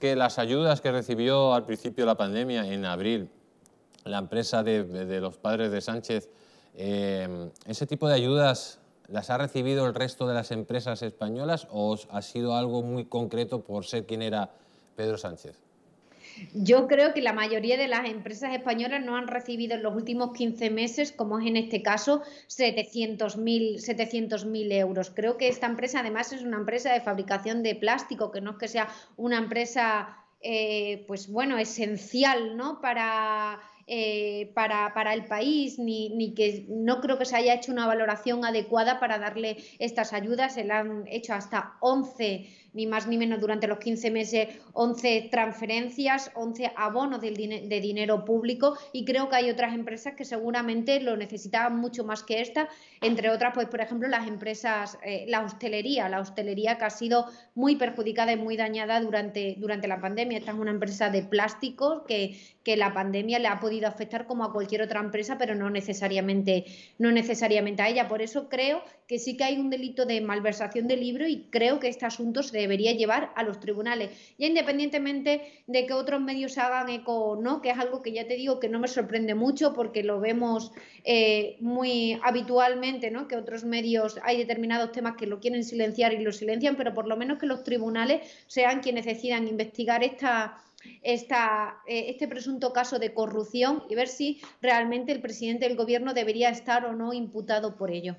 que las ayudas que recibió al principio de la pandemia, en abril, la empresa de, los padres de Sánchez, eh, ¿ese tipo de ayudas las ha recibido el resto de las empresas españolas o ha sido algo muy concreto por ser quien era Pedro Sánchez? Yo creo que la mayoría de las empresas españolas no han recibido en los últimos 15 meses, como es en este caso, 700.000 700 euros. Creo que esta empresa además es una empresa de fabricación de plástico, que no es que sea una empresa, eh, pues bueno, esencial, ¿no? Para eh, para, el país, ni, que no creo que se haya hecho una valoración adecuada para darle estas ayudas. Se le han hecho hasta 11, ni más ni menos durante los 15 meses, 11 transferencias, 11 abonos de dinero público y creo que hay otras empresas que seguramente lo necesitaban mucho más que esta, entre otras, pues por ejemplo, las empresas, eh, la hostelería, la hostelería que ha sido muy perjudicada y muy dañada durante, durante la pandemia. Esta es una empresa de plásticos que la pandemia le ha podido podido afectar como a cualquier otra empresa, pero no necesariamente, no necesariamente a ella. Por eso creo que sí que hay un delito de malversación de libro y creo que este asunto se debería llevar a los tribunales. Ya independientemente de que otros medios se hagan eco o no, que es algo que ya te digo que no me sorprende mucho porque lo vemos eh, muy habitualmente, ¿no? que otros medios hay determinados temas que lo quieren silenciar y lo silencian, pero por lo menos que los tribunales sean quienes decidan investigar esta eh, este presunto caso de corrupción y ver si realmente el presidente del gobierno debería estar o no imputado por ello.